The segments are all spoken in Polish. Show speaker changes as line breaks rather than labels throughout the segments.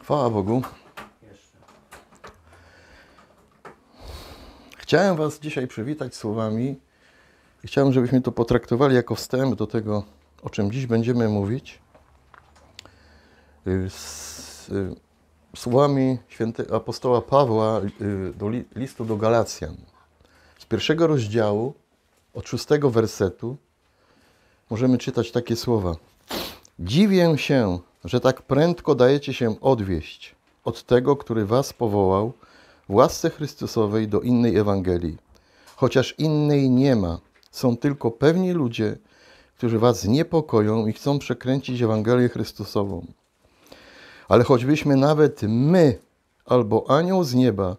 Chwała Bogu. Chciałem Was dzisiaj przywitać słowami i chciałem, żebyśmy to potraktowali jako wstęp do tego, o czym dziś będziemy mówić. Z y, y, słowami świętego apostoła Pawła y, do listu do Galacjan. Z pierwszego rozdziału, od szóstego wersetu, możemy czytać takie słowa. Dziwię się, że tak prędko dajecie się odwieść od tego, który was powołał w łasce Chrystusowej do innej Ewangelii. Chociaż innej nie ma, są tylko pewni ludzie, którzy was niepokoją i chcą przekręcić Ewangelię Chrystusową. Ale choćbyśmy nawet my albo anioł z nieba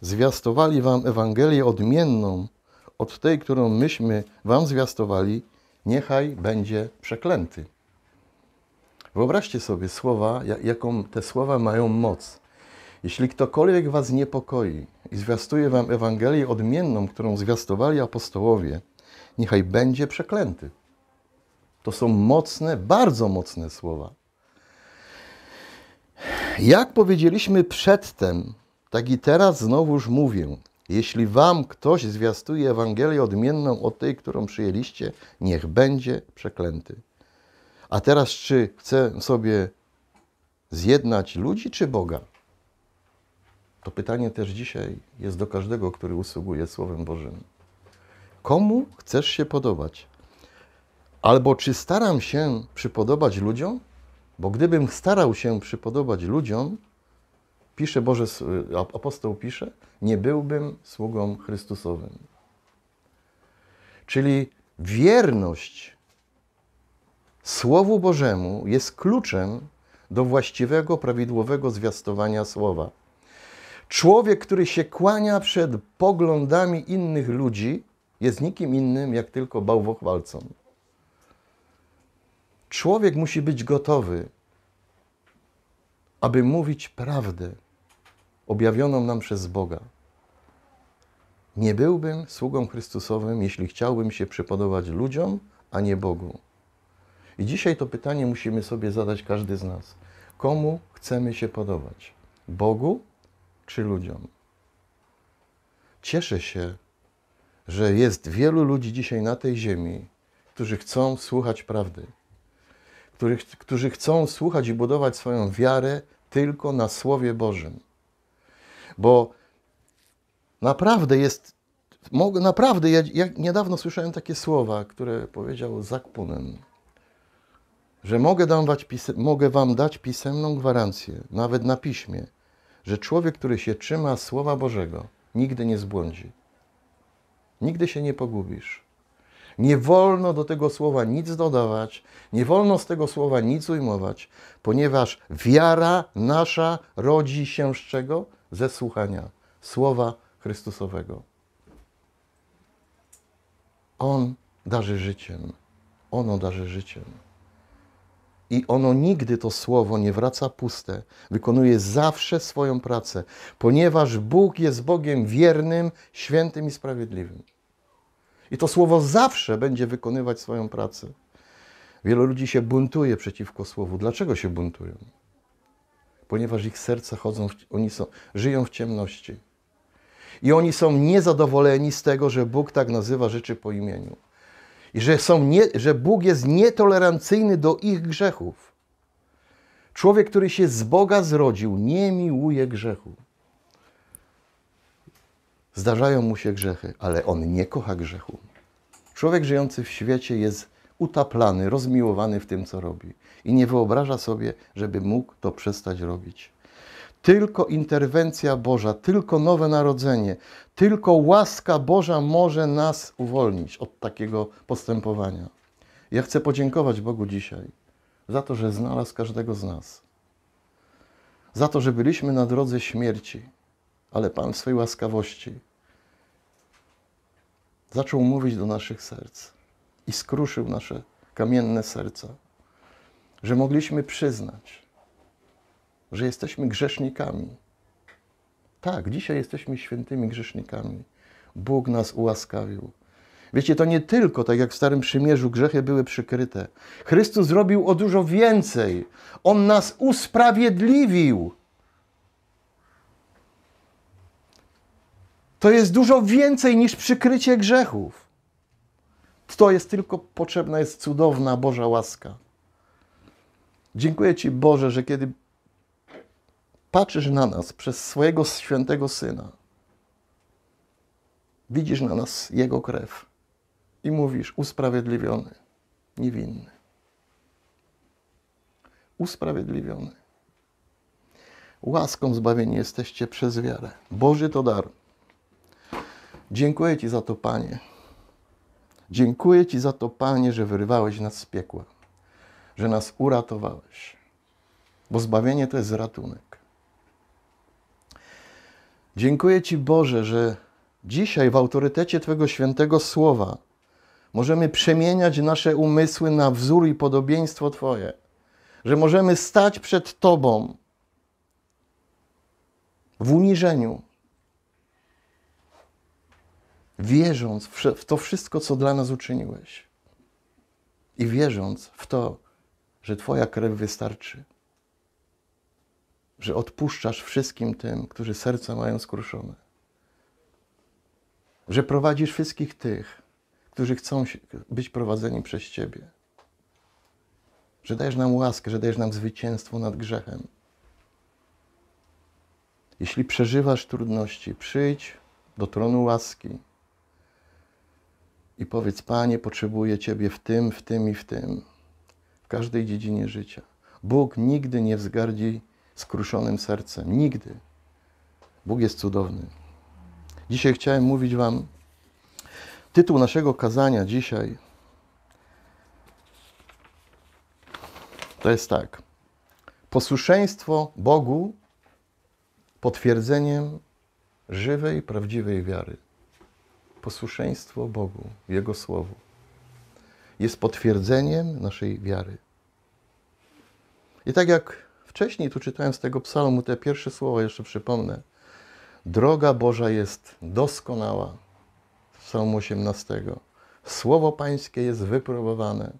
zwiastowali wam Ewangelię odmienną od tej, którą myśmy wam zwiastowali, niechaj będzie przeklęty. Wyobraźcie sobie słowa, jaką te słowa mają moc. Jeśli ktokolwiek was niepokoi i zwiastuje wam Ewangelię odmienną, którą zwiastowali apostołowie, niechaj będzie przeklęty. To są mocne, bardzo mocne słowa. Jak powiedzieliśmy przedtem, tak i teraz znowuż mówię. Jeśli wam ktoś zwiastuje Ewangelię odmienną od tej, którą przyjęliście, niech będzie przeklęty. A teraz, czy chcę sobie zjednać ludzi czy Boga? To pytanie też dzisiaj jest do każdego, który usługuje Słowem Bożym. Komu chcesz się podobać? Albo czy staram się przypodobać ludziom? Bo gdybym starał się przypodobać ludziom, pisze Boże, y, apostoł pisze, nie byłbym sługą Chrystusowym. Czyli wierność Słowu Bożemu jest kluczem do właściwego, prawidłowego zwiastowania Słowa. Człowiek, który się kłania przed poglądami innych ludzi, jest nikim innym jak tylko bałwochwalcą. Człowiek musi być gotowy, aby mówić prawdę objawioną nam przez Boga. Nie byłbym sługą Chrystusowym, jeśli chciałbym się przypodobać ludziom, a nie Bogu. I dzisiaj to pytanie musimy sobie zadać każdy z nas. Komu chcemy się podobać? Bogu czy ludziom? Cieszę się, że jest wielu ludzi dzisiaj na tej ziemi, którzy chcą słuchać prawdy, którzy, którzy chcą słuchać i budować swoją wiarę tylko na Słowie Bożym. Bo naprawdę jest, naprawdę, ja, niedawno słyszałem takie słowa, które powiedział Zakpunen że mogę, dać, mogę Wam dać pisemną gwarancję, nawet na piśmie, że człowiek, który się trzyma Słowa Bożego, nigdy nie zbłądzi. Nigdy się nie pogubisz. Nie wolno do tego słowa nic dodawać, nie wolno z tego słowa nic ujmować, ponieważ wiara nasza rodzi się z czego? Ze słuchania Słowa Chrystusowego. On darzy życiem. Ono darzy życiem. I ono nigdy to słowo nie wraca puste, wykonuje zawsze swoją pracę, ponieważ Bóg jest Bogiem wiernym, świętym i sprawiedliwym. I to słowo zawsze będzie wykonywać swoją pracę. Wielu ludzi się buntuje przeciwko słowu. Dlaczego się buntują? Ponieważ ich serca chodzą, w, oni są, żyją w ciemności. I oni są niezadowoleni z tego, że Bóg tak nazywa rzeczy po imieniu że, są nie, że Bóg jest nietolerancyjny do ich grzechów. Człowiek, który się z Boga zrodził, nie miłuje grzechu. Zdarzają mu się grzechy, ale on nie kocha grzechu. Człowiek żyjący w świecie jest utaplany, rozmiłowany w tym, co robi i nie wyobraża sobie, żeby mógł to przestać robić. Tylko interwencja Boża, tylko nowe narodzenie, tylko łaska Boża może nas uwolnić od takiego postępowania. Ja chcę podziękować Bogu dzisiaj za to, że znalazł każdego z nas. Za to, że byliśmy na drodze śmierci, ale Pan w swojej łaskawości zaczął mówić do naszych serc i skruszył nasze kamienne serca, że mogliśmy przyznać, że jesteśmy grzesznikami. Tak, dzisiaj jesteśmy świętymi grzesznikami. Bóg nas ułaskawił. Wiecie, to nie tylko, tak jak w Starym Przymierzu, grzechy były przykryte. Chrystus zrobił o dużo więcej. On nas usprawiedliwił. To jest dużo więcej niż przykrycie grzechów. To jest tylko potrzebna jest cudowna Boża łaska. Dziękuję Ci, Boże, że kiedy patrzysz na nas przez swojego świętego Syna, widzisz na nas Jego krew i mówisz usprawiedliwiony, niewinny. Usprawiedliwiony. Łaską zbawieni jesteście przez wiarę. Boży to dar. Dziękuję Ci za to, Panie. Dziękuję Ci za to, Panie, że wyrywałeś nas z piekła, że nas uratowałeś, bo zbawienie to jest ratunek. Dziękuję Ci, Boże, że dzisiaj w autorytecie Twojego świętego słowa możemy przemieniać nasze umysły na wzór i podobieństwo Twoje, że możemy stać przed Tobą w uniżeniu, wierząc w to wszystko, co dla nas uczyniłeś i wierząc w to, że Twoja krew wystarczy że odpuszczasz wszystkim tym, którzy serca mają skruszone. Że prowadzisz wszystkich tych, którzy chcą być prowadzeni przez Ciebie. Że dajesz nam łaskę, że dajesz nam zwycięstwo nad grzechem. Jeśli przeżywasz trudności, przyjdź do tronu łaski i powiedz: Panie, potrzebuję Ciebie w tym, w tym i w tym, w każdej dziedzinie życia. Bóg nigdy nie wzgardzi skruszonym sercem. Nigdy. Bóg jest cudowny. Dzisiaj chciałem mówić Wam. Tytuł naszego kazania dzisiaj to jest tak. Posłuszeństwo Bogu potwierdzeniem żywej, prawdziwej wiary. Posłuszeństwo Bogu, Jego Słowu, jest potwierdzeniem naszej wiary. I tak jak Wcześniej tu czytałem z tego psalmu te pierwsze słowa, jeszcze przypomnę. Droga Boża jest doskonała. Psalm 18. Słowo Pańskie jest wypróbowane.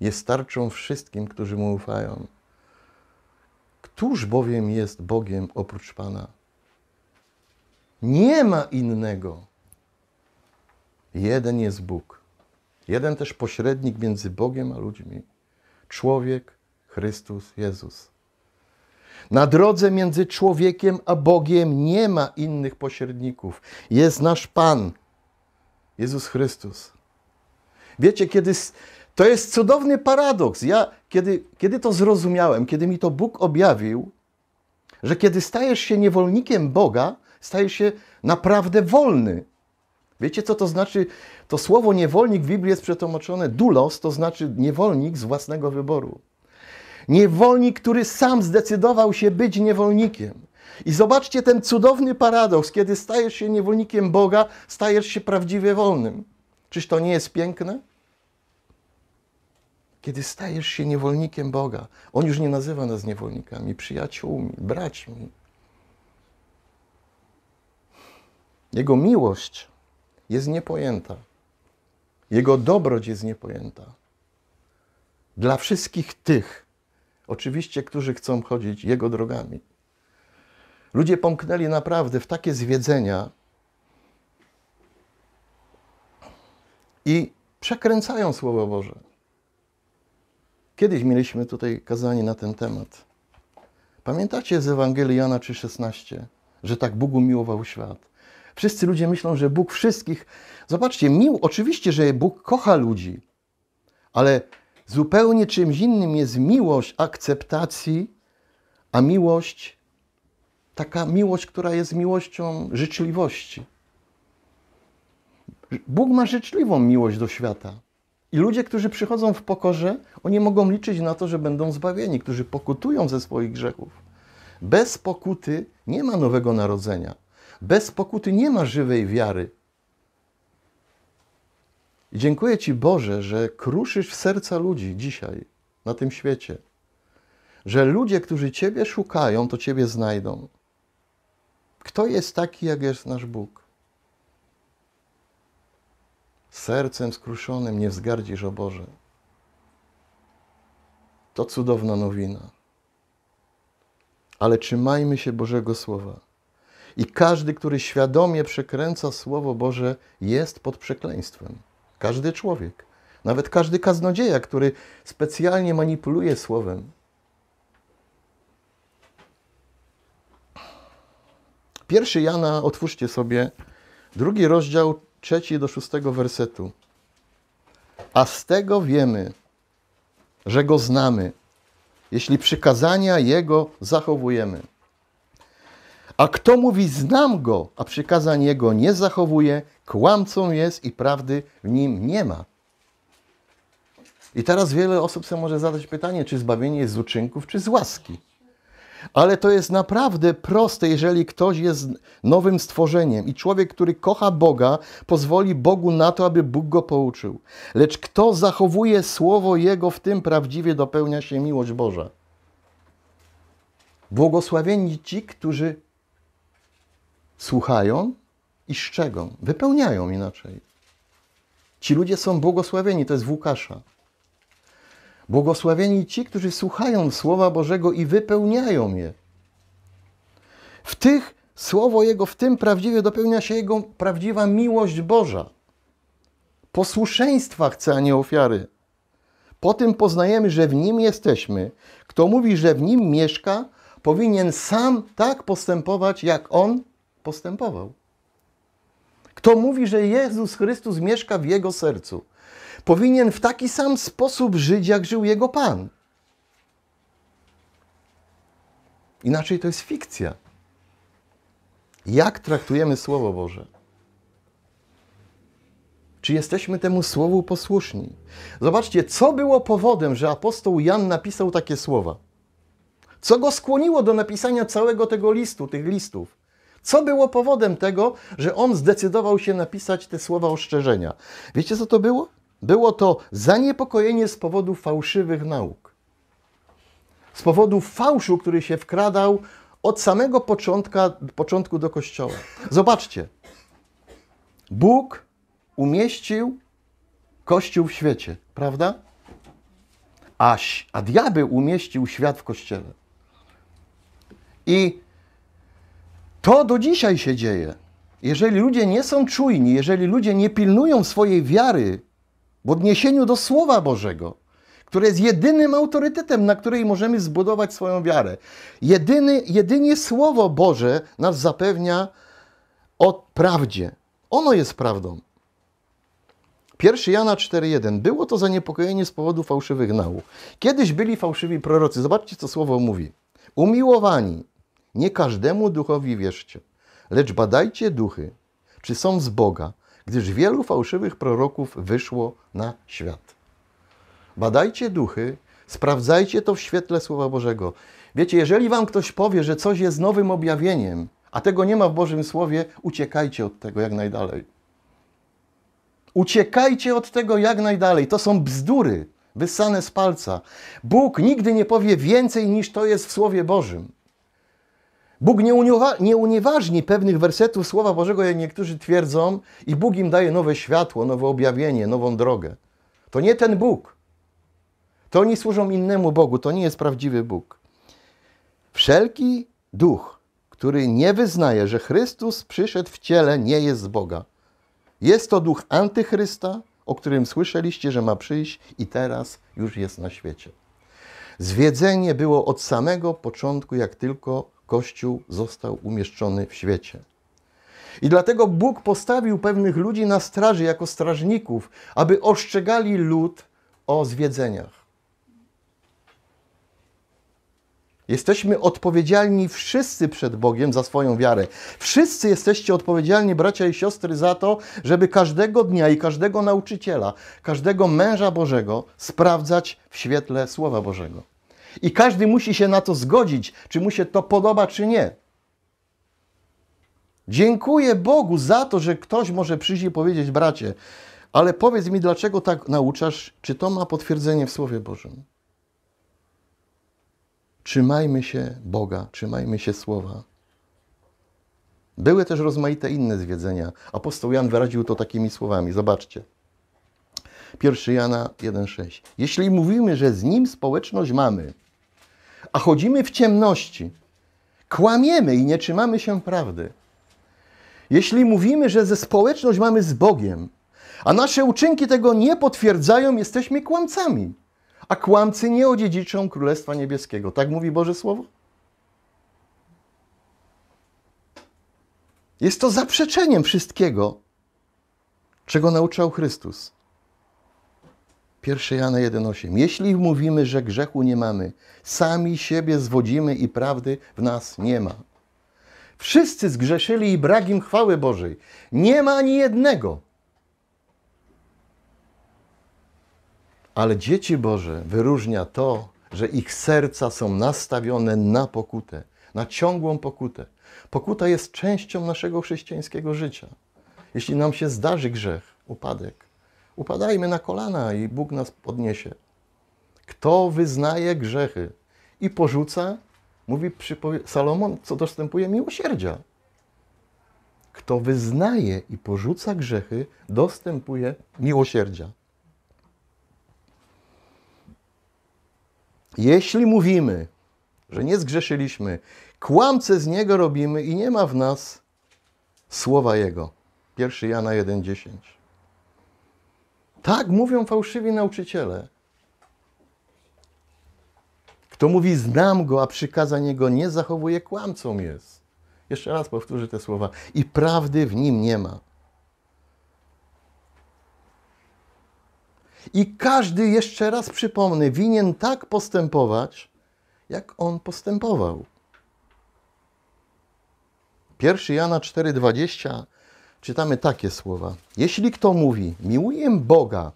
Jest tarczą wszystkim, którzy Mu ufają. Któż bowiem jest Bogiem oprócz Pana? Nie ma innego. Jeden jest Bóg. Jeden też pośrednik między Bogiem a ludźmi. Człowiek Chrystus Jezus. Na drodze między człowiekiem a Bogiem nie ma innych pośredników. Jest nasz Pan, Jezus Chrystus. Wiecie, kiedy. To jest cudowny paradoks. Ja, kiedy, kiedy to zrozumiałem, kiedy mi to Bóg objawił, że kiedy stajesz się niewolnikiem Boga, stajesz się naprawdę wolny. Wiecie, co to znaczy? To słowo niewolnik w Biblii jest przetłumaczone dulos, to znaczy niewolnik z własnego wyboru. Niewolnik, który sam zdecydował się być niewolnikiem. I zobaczcie ten cudowny paradoks, kiedy stajesz się niewolnikiem Boga, stajesz się prawdziwie wolnym. Czyż to nie jest piękne? Kiedy stajesz się niewolnikiem Boga, On już nie nazywa nas niewolnikami, przyjaciółmi, braćmi. Jego miłość jest niepojęta. Jego dobroć jest niepojęta. Dla wszystkich tych, Oczywiście, którzy chcą chodzić Jego drogami. Ludzie pomknęli naprawdę w takie zwiedzenia i przekręcają Słowo Boże. Kiedyś mieliśmy tutaj kazanie na ten temat. Pamiętacie z Ewangelii Jana 3,16, że tak Bóg umiłował świat? Wszyscy ludzie myślą, że Bóg wszystkich. Zobaczcie, mił, oczywiście, że Bóg kocha ludzi, ale Zupełnie czymś innym jest miłość akceptacji, a miłość, taka miłość, która jest miłością życzliwości. Bóg ma życzliwą miłość do świata. I ludzie, którzy przychodzą w pokorze, oni mogą liczyć na to, że będą zbawieni, którzy pokutują ze swoich grzechów. Bez pokuty nie ma nowego narodzenia. Bez pokuty nie ma żywej wiary dziękuję Ci, Boże, że kruszysz w serca ludzi dzisiaj, na tym świecie. Że ludzie, którzy Ciebie szukają, to Ciebie znajdą. Kto jest taki, jak jest nasz Bóg? Sercem skruszonym nie wzgardzisz, o Boże. To cudowna nowina. Ale trzymajmy się Bożego Słowa. I każdy, który świadomie przekręca Słowo Boże, jest pod przekleństwem. Każdy człowiek, nawet każdy kaznodzieja, który specjalnie manipuluje słowem. Pierwszy Jana, otwórzcie sobie, drugi rozdział, trzeci do szóstego wersetu. A z tego wiemy, że Go znamy, jeśli przykazania Jego zachowujemy. A kto mówi, znam go, a przykazań jego nie zachowuje, kłamcą jest i prawdy w nim nie ma. I teraz wiele osób sobie może zadać pytanie, czy zbawienie jest z uczynków, czy z łaski. Ale to jest naprawdę proste, jeżeli ktoś jest nowym stworzeniem i człowiek, który kocha Boga, pozwoli Bogu na to, aby Bóg go pouczył. Lecz kto zachowuje słowo Jego, w tym prawdziwie dopełnia się miłość Boża. Błogosławieni ci, którzy słuchają i szczegą, wypełniają inaczej. Ci ludzie są błogosławieni, to jest w Łukasza. Błogosławieni ci, którzy słuchają Słowa Bożego i wypełniają je. W tych Słowo Jego, w tym prawdziwie dopełnia się Jego prawdziwa miłość Boża. Posłuszeństwa chce, a nie ofiary. Po tym poznajemy, że w Nim jesteśmy. Kto mówi, że w Nim mieszka, powinien sam tak postępować, jak On postępował. Kto mówi, że Jezus Chrystus mieszka w jego sercu, powinien w taki sam sposób żyć, jak żył jego Pan. Inaczej to jest fikcja. Jak traktujemy Słowo Boże? Czy jesteśmy temu słowu posłuszni? Zobaczcie, co było powodem, że apostoł Jan napisał takie słowa. Co go skłoniło do napisania całego tego listu, tych listów? Co było powodem tego, że on zdecydował się napisać te słowa ostrzeżenia? Wiecie, co to było? Było to zaniepokojenie z powodu fałszywych nauk. Z powodu fałszu, który się wkradał od samego początka, początku do kościoła. Zobaczcie. Bóg umieścił kościół w świecie, prawda? Aś, a diabeł umieścił świat w kościele. I to do dzisiaj się dzieje. Jeżeli ludzie nie są czujni, jeżeli ludzie nie pilnują swojej wiary w odniesieniu do Słowa Bożego, które jest jedynym autorytetem, na której możemy zbudować swoją wiarę. Jedyny, jedynie Słowo Boże nas zapewnia o prawdzie. Ono jest prawdą. 1 Jana 4,1. Było to zaniepokojenie z powodu fałszywych nauk. Kiedyś byli fałszywi prorocy. Zobaczcie, co słowo mówi. Umiłowani, nie każdemu duchowi wierzcie, lecz badajcie duchy, czy są z Boga, gdyż wielu fałszywych proroków wyszło na świat. Badajcie duchy, sprawdzajcie to w świetle Słowa Bożego. Wiecie, jeżeli wam ktoś powie, że coś jest nowym objawieniem, a tego nie ma w Bożym Słowie, uciekajcie od tego jak najdalej. Uciekajcie od tego jak najdalej. To są bzdury wyssane z palca. Bóg nigdy nie powie więcej niż to jest w Słowie Bożym. Bóg nie, uniewa- nie unieważni pewnych wersetów Słowa Bożego, jak niektórzy twierdzą, i Bóg im daje nowe światło, nowe objawienie, nową drogę. To nie ten Bóg. To oni służą innemu Bogu, to nie jest prawdziwy Bóg. Wszelki duch, który nie wyznaje, że Chrystus przyszedł w ciele, nie jest z Boga. Jest to duch antychrysta, o którym słyszeliście, że ma przyjść i teraz już jest na świecie. Zwiedzenie było od samego początku, jak tylko Kościół został umieszczony w świecie. I dlatego Bóg postawił pewnych ludzi na straży jako strażników, aby ostrzegali lud o zwiedzeniach. Jesteśmy odpowiedzialni wszyscy przed Bogiem za swoją wiarę. Wszyscy jesteście odpowiedzialni, bracia i siostry, za to, żeby każdego dnia i każdego nauczyciela, każdego męża Bożego sprawdzać w świetle Słowa Bożego. I każdy musi się na to zgodzić, czy mu się to podoba, czy nie. Dziękuję Bogu za to, że ktoś może przyjść i powiedzieć, bracie, ale powiedz mi, dlaczego tak nauczasz? Czy to ma potwierdzenie w Słowie Bożym? Trzymajmy się Boga, trzymajmy się Słowa. Były też rozmaite inne zwiedzenia. Apostoł Jan wyraził to takimi słowami. Zobaczcie. 1 Jana 1,6. Jeśli mówimy, że z nim społeczność mamy, a chodzimy w ciemności, kłamiemy i nie trzymamy się prawdy. Jeśli mówimy, że ze społeczność mamy z Bogiem, a nasze uczynki tego nie potwierdzają, jesteśmy kłamcami, a kłamcy nie odziedziczą Królestwa Niebieskiego. Tak mówi Boże Słowo? Jest to zaprzeczeniem wszystkiego, czego nauczał Chrystus. 1 Jana 1,8. Jeśli mówimy, że grzechu nie mamy, sami siebie zwodzimy i prawdy w nas nie ma. Wszyscy zgrzeszyli i brak im chwały Bożej. Nie ma ani jednego. Ale dzieci Boże wyróżnia to, że ich serca są nastawione na pokutę, na ciągłą pokutę. Pokuta jest częścią naszego chrześcijańskiego życia. Jeśli nam się zdarzy grzech, upadek, Upadajmy na kolana i Bóg nas podniesie. Kto wyznaje grzechy i porzuca, mówi Salomon, co dostępuje miłosierdzia. Kto wyznaje i porzuca grzechy, dostępuje miłosierdzia. Jeśli mówimy, że nie zgrzeszyliśmy, kłamce z Niego robimy i nie ma w nas słowa Jego. 1 Jana 1,10. Tak mówią fałszywi nauczyciele. Kto mówi, znam go, a przykazań jego nie zachowuje, kłamcą jest. Jeszcze raz powtórzę te słowa. I prawdy w nim nie ma. I każdy, jeszcze raz przypomnę, winien tak postępować, jak on postępował. 1 Jana 4,20 czytamy takie słowa. Jeśli kto mówi, miłuję Boga,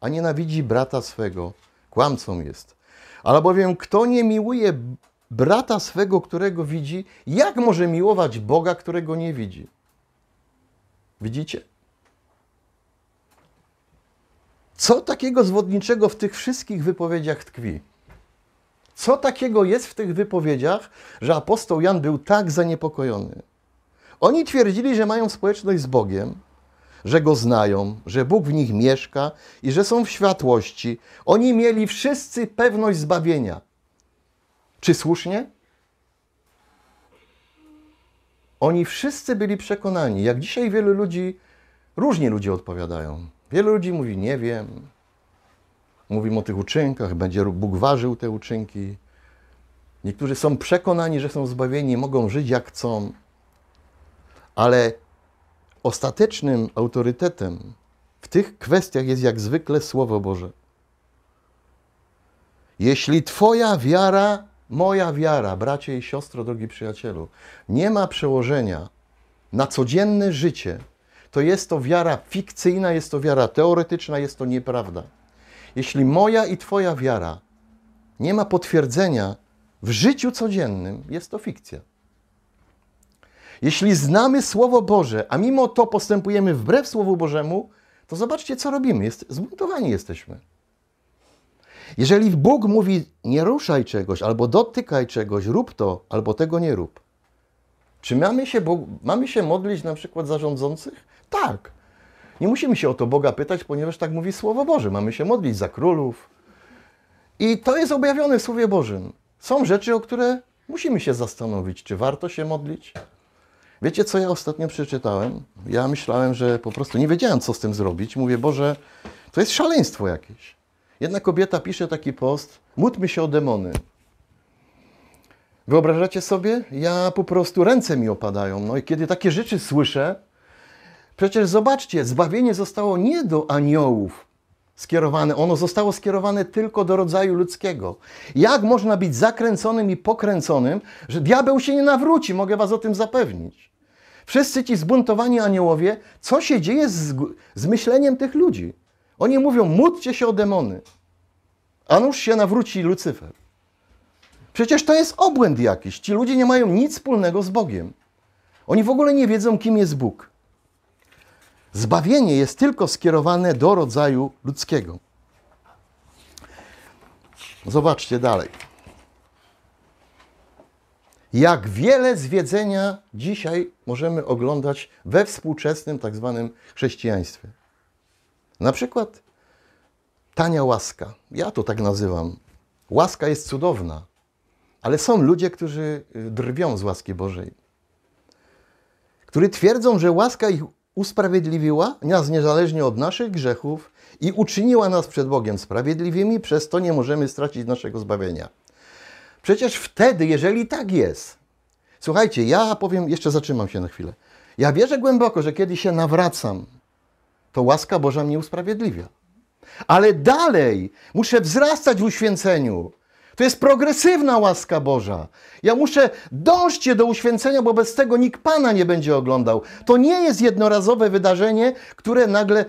a nienawidzi brata swego, kłamcą jest. Albowiem kto nie miłuje brata swego, którego widzi, jak może miłować Boga, którego nie widzi? Widzicie? Co takiego zwodniczego w tych wszystkich wypowiedziach tkwi? Co takiego jest w tych wypowiedziach, że apostoł Jan był tak zaniepokojony? Oni twierdzili, że mają społeczność z Bogiem, że Go znają, że Bóg w nich mieszka i że są w światłości. Oni mieli wszyscy pewność zbawienia. Czy słusznie? Oni wszyscy byli przekonani, jak dzisiaj wielu ludzi, różni ludzie odpowiadają. Wielu ludzi mówi, nie wiem. Mówimy o tych uczynkach, będzie Bóg ważył te uczynki. Niektórzy są przekonani, że są zbawieni, mogą żyć jak chcą ale ostatecznym autorytetem w tych kwestiach jest jak zwykle Słowo Boże. Jeśli Twoja wiara, moja wiara, bracie i siostro, drogi przyjacielu, nie ma przełożenia na codzienne życie, to jest to wiara fikcyjna, jest to wiara teoretyczna, jest to nieprawda. Jeśli moja i Twoja wiara nie ma potwierdzenia w życiu codziennym, jest to fikcja. Jeśli znamy Słowo Boże, a mimo to postępujemy wbrew Słowu Bożemu, to zobaczcie, co robimy. Jest, zbuntowani jesteśmy. Jeżeli Bóg mówi, nie ruszaj czegoś, albo dotykaj czegoś, rób to, albo tego nie rób. Czy mamy się, Bóg, mamy się modlić na przykład za rządzących? Tak. Nie musimy się o to Boga pytać, ponieważ tak mówi Słowo Boże. Mamy się modlić za królów. I to jest objawione w Słowie Bożym. Są rzeczy, o które musimy się zastanowić, czy warto się modlić, Wiecie, co ja ostatnio przeczytałem? Ja myślałem, że po prostu nie wiedziałem, co z tym zrobić. Mówię, Boże, to jest szaleństwo jakieś. Jedna kobieta pisze taki post, módlmy się o demony. Wyobrażacie sobie? Ja po prostu ręce mi opadają. No i kiedy takie rzeczy słyszę, przecież zobaczcie, zbawienie zostało nie do aniołów, skierowane. Ono zostało skierowane tylko do rodzaju ludzkiego. Jak można być zakręconym i pokręconym, że diabeł się nie nawróci? Mogę Was o tym zapewnić. Wszyscy ci zbuntowani aniołowie, co się dzieje z, z myśleniem tych ludzi? Oni mówią, módlcie się o demony. A nuż się nawróci Lucyfer. Przecież to jest obłęd jakiś. Ci ludzie nie mają nic wspólnego z Bogiem. Oni w ogóle nie wiedzą, kim jest Bóg. Zbawienie jest tylko skierowane do rodzaju ludzkiego. Zobaczcie dalej. Jak wiele zwiedzenia dzisiaj możemy oglądać we współczesnym tak zwanym chrześcijaństwie. Na przykład tania łaska. Ja to tak nazywam. Łaska jest cudowna, ale są ludzie, którzy y, drwią z łaski Bożej, którzy twierdzą, że łaska ich usprawiedliwiła nas niezależnie od naszych grzechów i uczyniła nas przed Bogiem sprawiedliwymi, przez to nie możemy stracić naszego zbawienia. Przecież wtedy, jeżeli tak jest, słuchajcie, ja powiem, jeszcze zatrzymam się na chwilę. Ja wierzę głęboko, że kiedy się nawracam, to łaska Boża mnie usprawiedliwia. Ale dalej muszę wzrastać w uświęceniu. To jest progresywna łaska Boża. Ja muszę dojść do uświęcenia, bo bez tego nikt Pana nie będzie oglądał. To nie jest jednorazowe wydarzenie, które nagle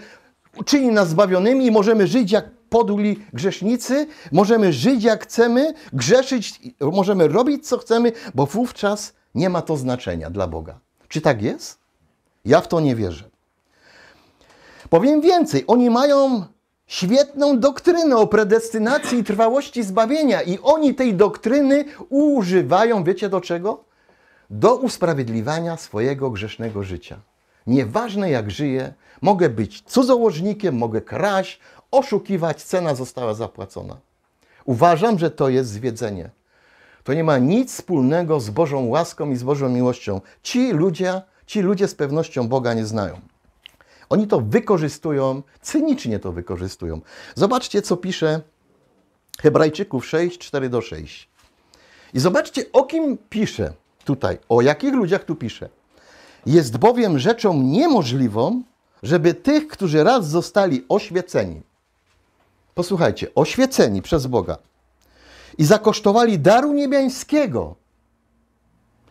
czyni nas zbawionymi i możemy żyć jak poduli grzesznicy, możemy żyć jak chcemy, grzeszyć, możemy robić co chcemy, bo wówczas nie ma to znaczenia dla Boga. Czy tak jest? Ja w to nie wierzę. Powiem więcej, oni mają świetną doktrynę o predestynacji i trwałości zbawienia. I oni tej doktryny używają, wiecie do czego? Do usprawiedliwiania swojego grzesznego życia. Nieważne jak żyję, mogę być cudzołożnikiem, mogę kraść, oszukiwać, cena została zapłacona. Uważam, że to jest zwiedzenie. To nie ma nic wspólnego z Bożą łaską i z Bożą miłością. Ci ludzie, ci ludzie z pewnością Boga nie znają. Oni to wykorzystują, cynicznie to wykorzystują. Zobaczcie, co pisze Hebrajczyków 6, 4 do 6. I zobaczcie, o kim pisze tutaj, o jakich ludziach tu pisze. Jest bowiem rzeczą niemożliwą, żeby tych, którzy raz zostali oświeceni, posłuchajcie, oświeceni przez Boga i zakosztowali daru niebiańskiego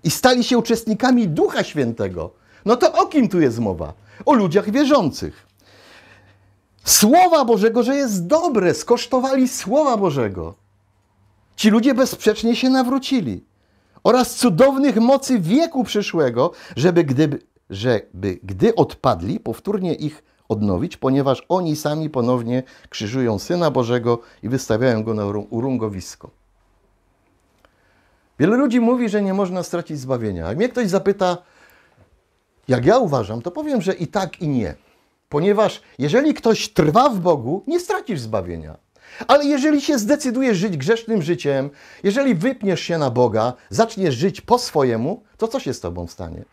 i stali się uczestnikami Ducha Świętego, no to o kim tu jest mowa? o ludziach wierzących. Słowa Bożego, że jest dobre, skosztowali Słowa Bożego. Ci ludzie bezsprzecznie się nawrócili. Oraz cudownych mocy wieku przyszłego, żeby gdy, żeby gdy odpadli, powtórnie ich odnowić, ponieważ oni sami ponownie krzyżują Syna Bożego i wystawiają go na urungowisko. Wielu ludzi mówi, że nie można stracić zbawienia. Jak mnie ktoś zapyta, jak ja uważam, to powiem, że i tak, i nie. Ponieważ jeżeli ktoś trwa w Bogu, nie stracisz zbawienia. Ale jeżeli się zdecydujesz żyć grzesznym życiem, jeżeli wypniesz się na Boga, zaczniesz żyć po swojemu, to co się z tobą stanie?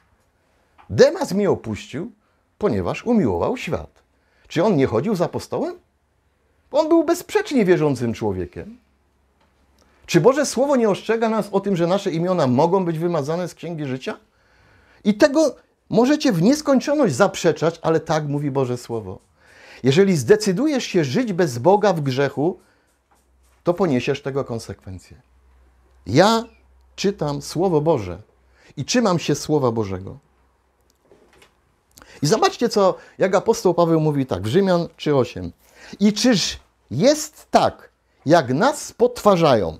Demas mnie opuścił, ponieważ umiłował świat. Czy on nie chodził za apostołem? On był bezsprzecznie wierzącym człowiekiem. Czy Boże Słowo nie ostrzega nas o tym, że nasze imiona mogą być wymazane z Księgi Życia? I tego Możecie w nieskończoność zaprzeczać, ale tak mówi Boże Słowo. Jeżeli zdecydujesz się żyć bez Boga w grzechu, to poniesiesz tego konsekwencje. Ja czytam Słowo Boże i trzymam się Słowa Bożego. I zobaczcie, co jak apostoł Paweł mówi tak w Rzymian 3:8. I czyż jest tak, jak nas potwarzają?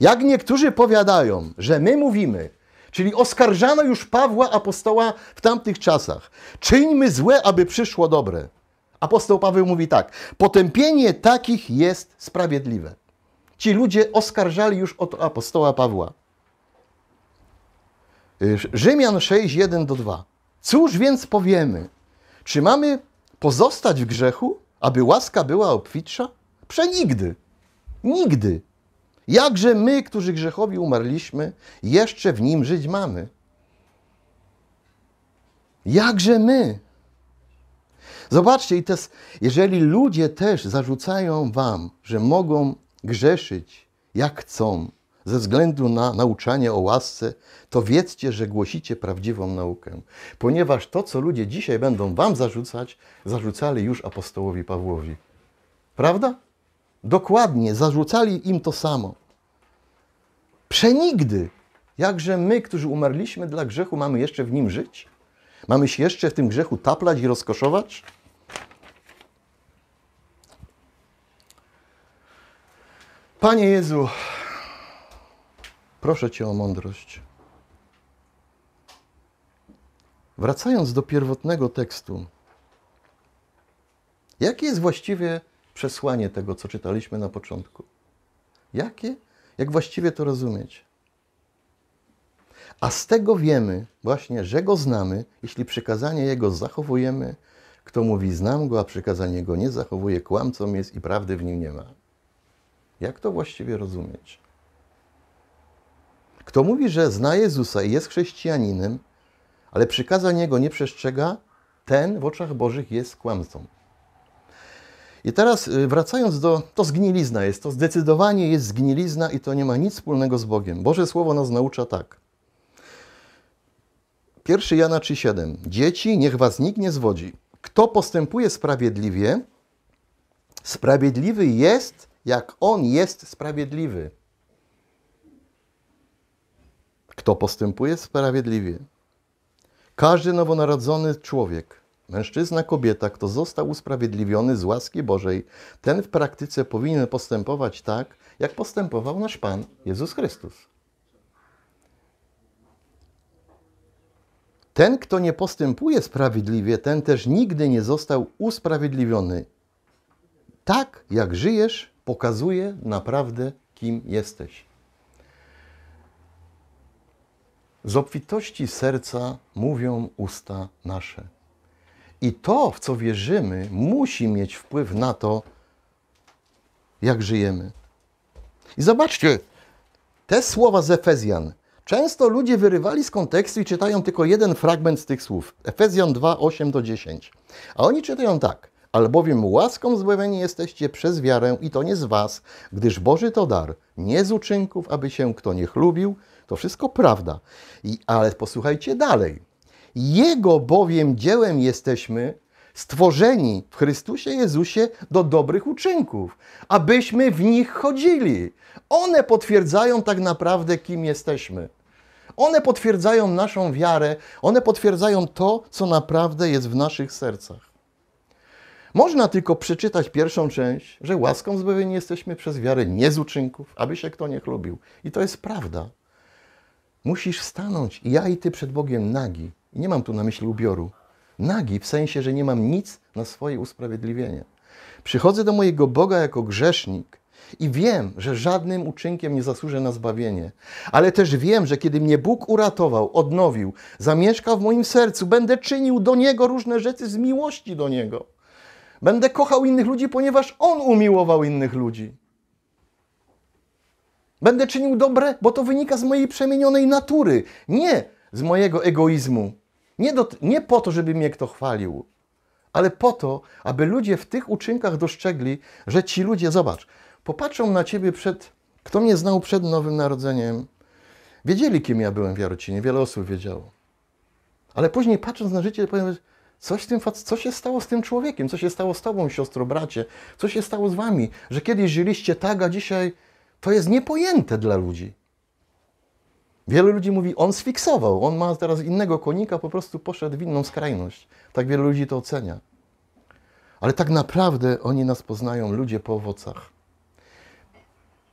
Jak niektórzy powiadają, że my mówimy, Czyli oskarżano już Pawła apostoła w tamtych czasach. Czyńmy złe, aby przyszło dobre. Apostoł Paweł mówi tak: potępienie takich jest sprawiedliwe. Ci ludzie oskarżali już od apostoła Pawła. Yy, Rzymian 6, 1 do 2. Cóż więc powiemy? Czy mamy pozostać w grzechu, aby łaska była obfitsza? Przenigdy. Nigdy. Jakże my, którzy grzechowi umarliśmy, jeszcze w nim żyć mamy? Jakże my? Zobaczcie, i teraz, jeżeli ludzie też zarzucają wam, że mogą grzeszyć jak chcą, ze względu na nauczanie o łasce, to wiedzcie, że głosicie prawdziwą naukę, ponieważ to, co ludzie dzisiaj będą wam zarzucać, zarzucali już apostołowi Pawłowi. Prawda? Dokładnie, zarzucali im to samo. Przenigdy, jakże my, którzy umarliśmy dla grzechu, mamy jeszcze w nim żyć? Mamy się jeszcze w tym grzechu taplać i rozkoszować? Panie Jezu, proszę Cię o mądrość. Wracając do pierwotnego tekstu, jaki jest właściwie przesłanie tego, co czytaliśmy na początku. Jakie? Jak właściwie to rozumieć? A z tego wiemy właśnie, że go znamy, jeśli przykazanie jego zachowujemy. Kto mówi znam go, a przykazanie go nie zachowuje, kłamcą jest i prawdy w nim nie ma. Jak to właściwie rozumieć? Kto mówi, że zna Jezusa i jest chrześcijaninem, ale przykazań jego nie przestrzega, ten w oczach Bożych jest kłamcą. I teraz y, wracając do, to zgnilizna jest, to zdecydowanie jest zgnilizna i to nie ma nic wspólnego z Bogiem. Boże Słowo nas naucza tak. 1 Jana 3,7 Dzieci, niech was nikt nie zwodzi. Kto postępuje sprawiedliwie, sprawiedliwy jest, jak on jest sprawiedliwy. Kto postępuje sprawiedliwie? Każdy nowonarodzony człowiek Mężczyzna, kobieta, kto został usprawiedliwiony z łaski Bożej, ten w praktyce powinien postępować tak, jak postępował nasz Pan Jezus Chrystus. Ten, kto nie postępuje sprawiedliwie, ten też nigdy nie został usprawiedliwiony. Tak, jak żyjesz, pokazuje naprawdę, kim jesteś. Z obfitości serca mówią usta nasze. I to, w co wierzymy, musi mieć wpływ na to, jak żyjemy. I zobaczcie, te słowa z Efezjan. Często ludzie wyrywali z kontekstu i czytają tylko jeden fragment z tych słów. Efezjan 2, 8-10. A oni czytają tak. Albowiem łaską zbawieni jesteście przez wiarę i to nie z was, gdyż Boży to dar, nie z uczynków, aby się kto nie chlubił. To wszystko prawda. I, ale posłuchajcie dalej. Jego bowiem dziełem jesteśmy stworzeni w Chrystusie Jezusie do dobrych uczynków, abyśmy w nich chodzili. One potwierdzają tak naprawdę, kim jesteśmy. One potwierdzają naszą wiarę, one potwierdzają to, co naprawdę jest w naszych sercach. Można tylko przeczytać pierwszą część, że łaską zbawieni jesteśmy przez wiarę nie z uczynków, aby się kto nie chlubił. I to jest prawda. Musisz stanąć, ja i ty, przed Bogiem nagi, i nie mam tu na myśli ubioru. Nagi w sensie, że nie mam nic na swoje usprawiedliwienie. Przychodzę do mojego Boga jako grzesznik i wiem, że żadnym uczynkiem nie zasłużę na zbawienie, ale też wiem, że kiedy mnie Bóg uratował, odnowił, zamieszkał w moim sercu, będę czynił do Niego różne rzeczy z miłości do Niego. Będę kochał innych ludzi, ponieważ On umiłował innych ludzi. Będę czynił dobre, bo to wynika z mojej przemienionej natury, nie z mojego egoizmu, nie, do, nie po to, żeby mnie kto chwalił, ale po to, aby ludzie w tych uczynkach dostrzegli, że ci ludzie, zobacz, popatrzą na ciebie przed, kto mnie znał przed Nowym Narodzeniem, wiedzieli, kim ja byłem w Jarocinie, wiele osób wiedziało. Ale później patrząc na życie, powiem, coś, tym, co się stało z tym człowiekiem, co się stało z tobą, siostro, bracie, co się stało z wami, że kiedyś żyliście tak, a dzisiaj to jest niepojęte dla ludzi. Wielu ludzi mówi, on sfiksował, on ma teraz innego konika, po prostu poszedł w inną skrajność. Tak wielu ludzi to ocenia. Ale tak naprawdę oni nas poznają, ludzie po owocach.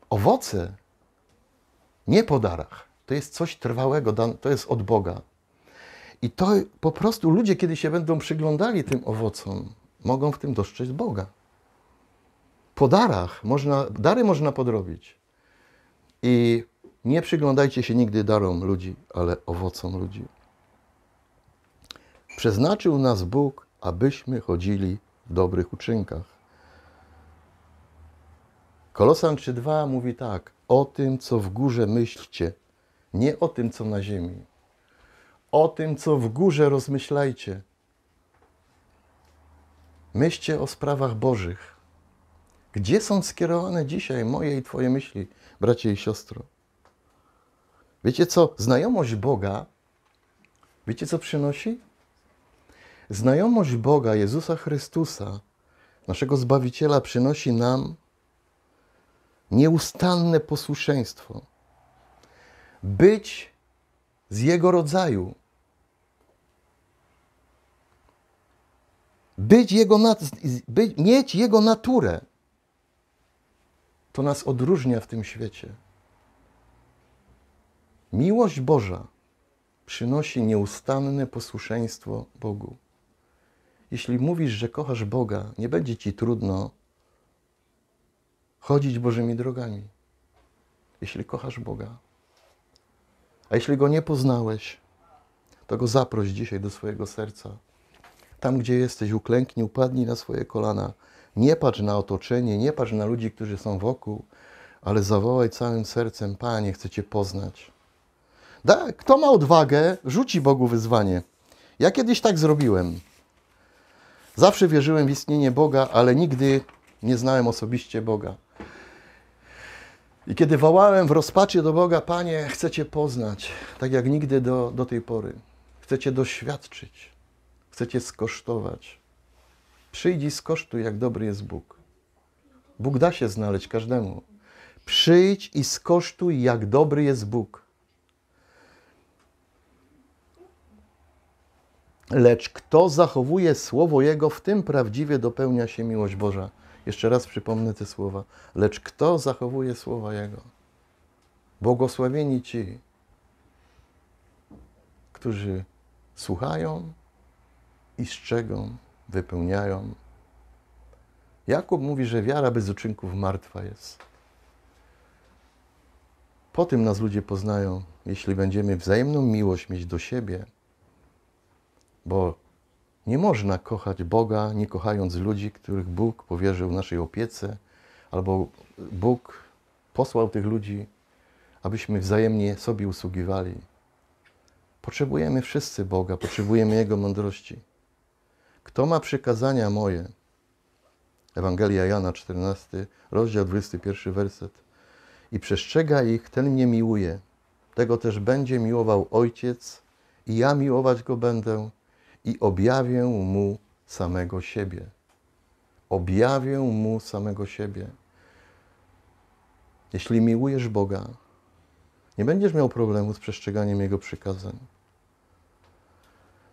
Owoce nie po darach. To jest coś trwałego, to jest od Boga. I to po prostu ludzie, kiedy się będą przyglądali tym owocom, mogą w tym dostrzec Boga. Po darach można, dary można podrobić. I nie przyglądajcie się nigdy darom ludzi, ale owocom ludzi. Przeznaczył nas Bóg, abyśmy chodzili w dobrych uczynkach. Kolosan 3:2 mówi tak: o tym, co w górze myślcie, nie o tym, co na ziemi. O tym, co w górze rozmyślajcie. Myślcie o sprawach Bożych. Gdzie są skierowane dzisiaj moje i Twoje myśli, bracie i siostro? Wiecie co? Znajomość Boga, wiecie co przynosi? Znajomość Boga, Jezusa Chrystusa, naszego Zbawiciela, przynosi nam nieustanne posłuszeństwo. Być z Jego rodzaju. Być jego być, mieć Jego naturę. To nas odróżnia w tym świecie. Miłość Boża przynosi nieustanne posłuszeństwo Bogu. Jeśli mówisz, że kochasz Boga, nie będzie ci trudno chodzić Bożymi drogami. Jeśli kochasz Boga. A jeśli go nie poznałeś, to go zaproś dzisiaj do swojego serca. Tam, gdzie jesteś, uklęknij, upadnij na swoje kolana. Nie patrz na otoczenie, nie patrz na ludzi, którzy są wokół, ale zawołaj całym sercem: Panie, chcę Cię poznać. Da, kto ma odwagę, rzuci Bogu wyzwanie. Ja kiedyś tak zrobiłem. Zawsze wierzyłem w istnienie Boga, ale nigdy nie znałem osobiście Boga. I kiedy wołałem w rozpaczy do Boga, Panie, chcę Cię poznać, tak jak nigdy do, do tej pory. Chcę Cię doświadczyć, chcę Cię skosztować. Przyjdź i skosztuj, jak dobry jest Bóg. Bóg da się znaleźć każdemu. Przyjdź i skosztuj, jak dobry jest Bóg. Lecz kto zachowuje słowo Jego, w tym prawdziwie dopełnia się miłość Boża. Jeszcze raz przypomnę te słowa. Lecz kto zachowuje słowa Jego? Błogosławieni ci, którzy słuchają i strzegą, wypełniają. Jakub mówi, że wiara bez uczynków martwa jest. Po tym nas ludzie poznają, jeśli będziemy wzajemną miłość mieć do siebie bo nie można kochać Boga, nie kochając ludzi, których Bóg powierzył naszej opiece, albo Bóg posłał tych ludzi, abyśmy wzajemnie sobie usługiwali. Potrzebujemy wszyscy Boga, potrzebujemy Jego mądrości. Kto ma przykazania moje? Ewangelia Jana 14, rozdział 21, werset. I przestrzega ich, ten mnie miłuje. Tego też będzie miłował Ojciec, i ja miłować go będę, i objawię mu samego siebie. Objawię mu samego siebie. Jeśli miłujesz Boga, nie będziesz miał problemu z przestrzeganiem Jego przykazań.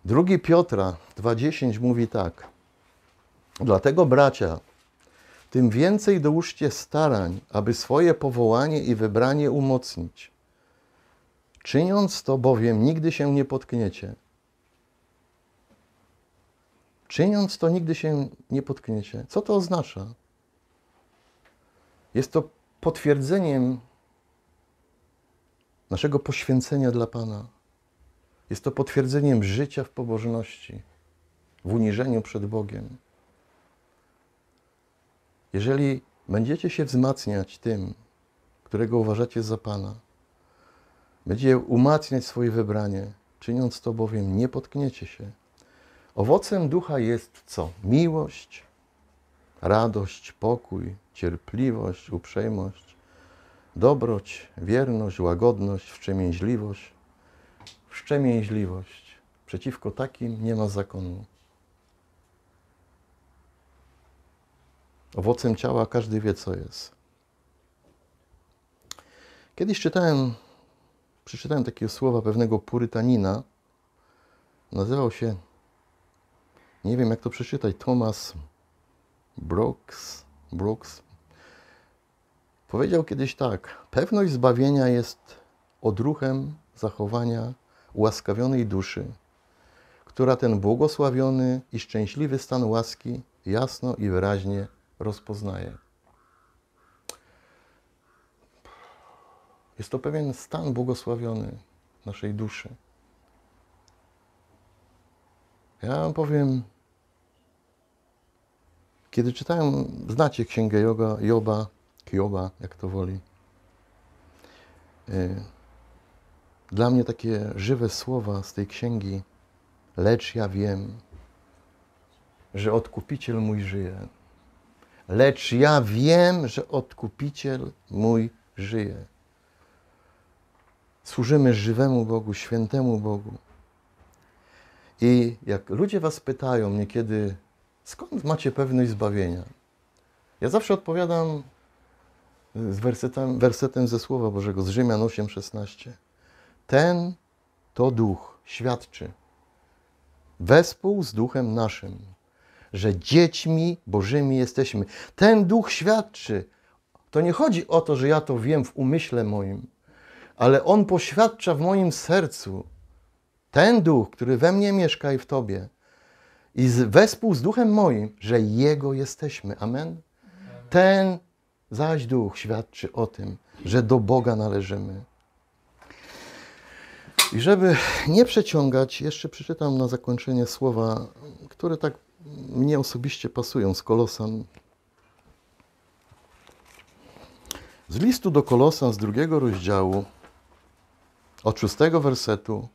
Drugi Piotra 2,10 mówi tak. Dlatego, bracia, tym więcej dołóżcie starań, aby swoje powołanie i wybranie umocnić. Czyniąc to bowiem, nigdy się nie potkniecie – Czyniąc to, nigdy się nie potkniecie. Co to oznacza? Jest to potwierdzeniem naszego poświęcenia dla Pana. Jest to potwierdzeniem życia w pobożności, w uniżeniu przed Bogiem. Jeżeli będziecie się wzmacniać tym, którego uważacie za Pana, będzie umacniać swoje wybranie, czyniąc to bowiem nie potkniecie się. Owocem ducha jest co? Miłość, radość, pokój, cierpliwość, uprzejmość, dobroć, wierność, łagodność, wszczemięźliwość. Wszczemięźliwość. Przeciwko takim nie ma zakonu. Owocem ciała każdy wie, co jest. Kiedyś czytałem, przeczytałem takie słowa pewnego purytanina. Nazywał się nie wiem jak to przeczytać, Thomas Brooks, Brooks powiedział kiedyś tak: Pewność zbawienia jest odruchem zachowania ułaskawionej duszy, która ten błogosławiony i szczęśliwy stan łaski jasno i wyraźnie rozpoznaje. Jest to pewien stan błogosławiony naszej duszy. Ja powiem, kiedy czytałem, znacie księgę Joba, Joba, Kioba, jak to woli. Y, dla mnie takie żywe słowa z tej księgi, lecz ja wiem, że odkupiciel mój żyje. Lecz ja wiem, że odkupiciel mój żyje. Służymy żywemu Bogu, świętemu Bogu. I jak ludzie Was pytają niekiedy, skąd macie pewność zbawienia? Ja zawsze odpowiadam y, z wersetem, wersetem ze Słowa Bożego, z Rzymian 8,16. Ten to duch świadczy, wespół z duchem naszym, że dziećmi Bożymi jesteśmy. Ten duch świadczy. To nie chodzi o to, że ja to wiem w umyśle moim, ale on poświadcza w moim sercu, ten duch, który we mnie mieszka i w tobie, i z, wespół z duchem moim, że Jego jesteśmy. Amen? Amen. Ten zaś duch świadczy o tym, że do Boga należymy. I żeby nie przeciągać, jeszcze przeczytam na zakończenie słowa, które tak mnie osobiście pasują z Kolosan. Z listu do Kolosan z drugiego rozdziału, od szóstego wersetu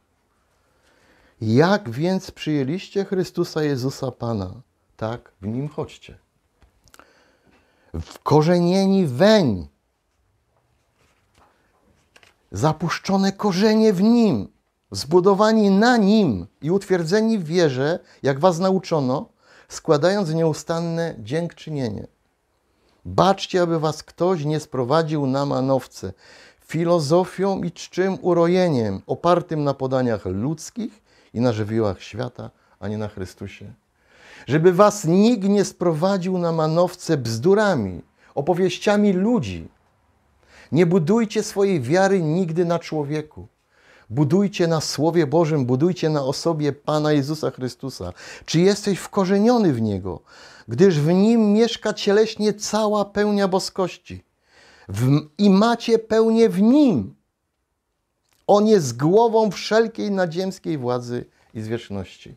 jak więc przyjęliście Chrystusa Jezusa Pana, tak w nim chodźcie. Wkorzenieni weń, zapuszczone korzenie w nim, zbudowani na nim i utwierdzeni w wierze, jak was nauczono, składając nieustanne dziękczynienie. Baczcie, aby was ktoś nie sprowadził na manowce filozofią i czczym urojeniem, opartym na podaniach ludzkich i na żywiołach świata, a nie na Chrystusie. Żeby was nikt nie sprowadził na manowce bzdurami, opowieściami ludzi. Nie budujcie swojej wiary nigdy na człowieku. Budujcie na Słowie Bożym, budujcie na osobie Pana Jezusa Chrystusa. Czy jesteś wkorzeniony w Niego? Gdyż w Nim mieszka cieleśnie cała pełnia boskości. W, I macie pełnię w Nim, on jest głową wszelkiej nadziemskiej władzy i zwierzchności.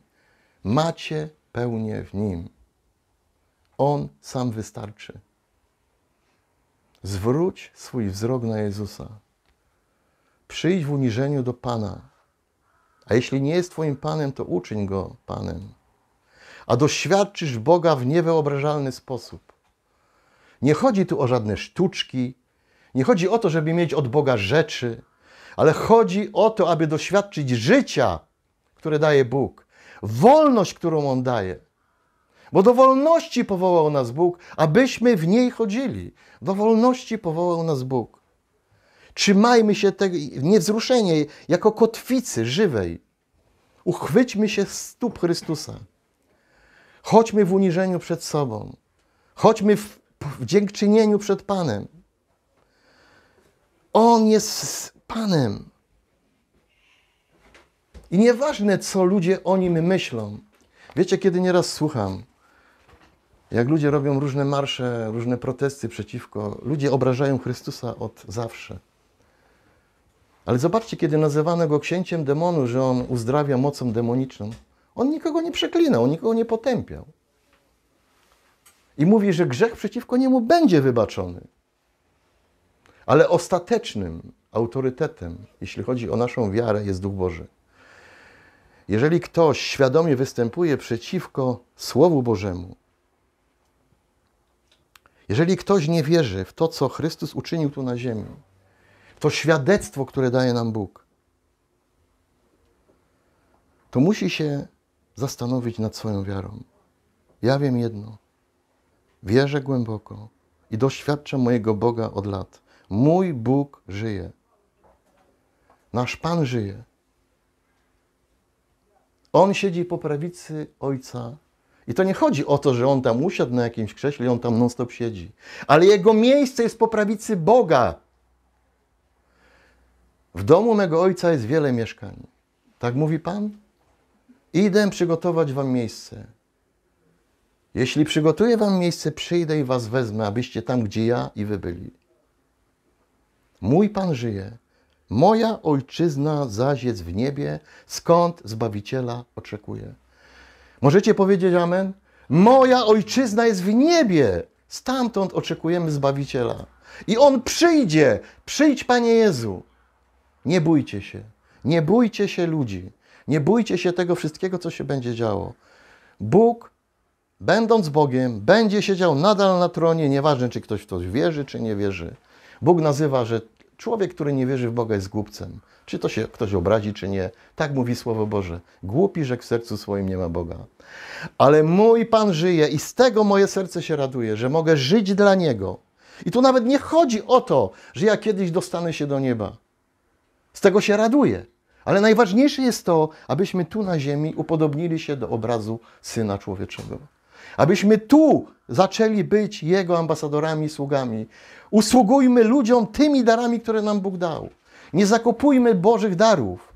Macie pełnię w Nim. On sam wystarczy. Zwróć swój wzrok na Jezusa. Przyjdź w uniżeniu do Pana. A jeśli nie jest Twoim Panem, to uczyń Go Panem. A doświadczysz Boga w niewyobrażalny sposób. Nie chodzi tu o żadne sztuczki, nie chodzi o to, żeby mieć od Boga rzeczy, ale chodzi o to, aby doświadczyć życia, które daje Bóg, wolność, którą On daje. Bo do wolności powołał nas Bóg, abyśmy w niej chodzili. Do wolności powołał nas Bóg. Trzymajmy się tego niewzruszenie jako kotwicy żywej. Uchwyćmy się stóp Chrystusa. Chodźmy w uniżeniu przed sobą. Chodźmy w, w dziękczynieniu przed Panem. On jest Panem. I nieważne, co ludzie o nim myślą. Wiecie, kiedy nieraz słucham, jak ludzie robią różne marsze, różne protesty przeciwko, ludzie obrażają Chrystusa od zawsze. Ale zobaczcie, kiedy nazywano go księciem demonu, że on uzdrawia mocą demoniczną, on nikogo nie przeklinał, on nikogo nie potępiał. I mówi, że grzech przeciwko niemu będzie wybaczony. Ale ostatecznym, autorytetem, jeśli chodzi o naszą wiarę, jest Duch Boży. Jeżeli ktoś świadomie występuje przeciwko Słowu Bożemu, jeżeli ktoś nie wierzy w to, co Chrystus uczynił tu na ziemi, to świadectwo, które daje nam Bóg, to musi się zastanowić nad swoją wiarą. Ja wiem jedno. Wierzę głęboko i doświadczam mojego Boga od lat. Mój Bóg żyje. Nasz Pan żyje. On siedzi po prawicy Ojca. I to nie chodzi o to, że on tam usiadł na jakimś krześle i on tam non-stop siedzi. Ale jego miejsce jest po prawicy Boga. W domu mego ojca jest wiele mieszkań. Tak mówi Pan? Idę przygotować wam miejsce. Jeśli przygotuję wam miejsce, przyjdę i was wezmę, abyście tam, gdzie ja i wy byli. Mój Pan żyje. Moja ojczyzna zaś jest w niebie, skąd Zbawiciela oczekuje. Możecie powiedzieć amen? Moja ojczyzna jest w niebie, stamtąd oczekujemy Zbawiciela. I On przyjdzie, przyjdź Panie Jezu. Nie bójcie się, nie bójcie się ludzi, nie bójcie się tego wszystkiego, co się będzie działo. Bóg, będąc Bogiem, będzie siedział nadal na tronie, nieważne czy ktoś w to wierzy, czy nie wierzy. Bóg nazywa, że Człowiek, który nie wierzy w Boga, jest głupcem. Czy to się ktoś obrazi, czy nie. Tak mówi Słowo Boże. Głupi, że w sercu swoim nie ma Boga. Ale mój Pan żyje i z tego moje serce się raduje, że mogę żyć dla Niego. I tu nawet nie chodzi o to, że ja kiedyś dostanę się do nieba. Z tego się raduję. Ale najważniejsze jest to, abyśmy tu na ziemi upodobnili się do obrazu Syna Człowieczego abyśmy tu zaczęli być Jego ambasadorami, sługami. Usługujmy ludziom tymi darami, które nam Bóg dał. Nie zakopujmy Bożych darów.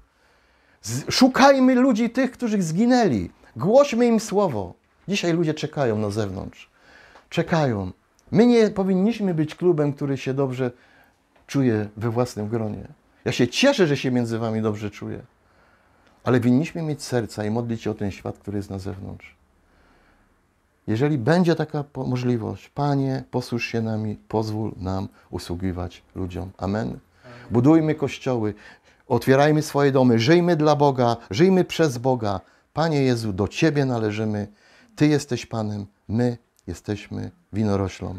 Szukajmy ludzi tych, którzy zginęli. Głośmy im słowo. Dzisiaj ludzie czekają na zewnątrz. Czekają. My nie powinniśmy być klubem, który się dobrze czuje we własnym gronie. Ja się cieszę, że się między wami dobrze czuję. Ale winniśmy mieć serca i modlić się o ten świat, który jest na zewnątrz. Jeżeli będzie taka możliwość, Panie, posłuż się nami, pozwól nam usługiwać ludziom. Amen. Budujmy kościoły, otwierajmy swoje domy, żyjmy dla Boga, żyjmy przez Boga. Panie Jezu, do Ciebie należymy. Ty jesteś Panem, my jesteśmy winoroślą.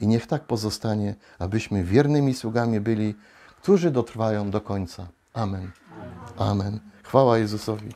I niech tak pozostanie, abyśmy wiernymi sługami byli, którzy dotrwają do końca. Amen. Amen. Chwała Jezusowi.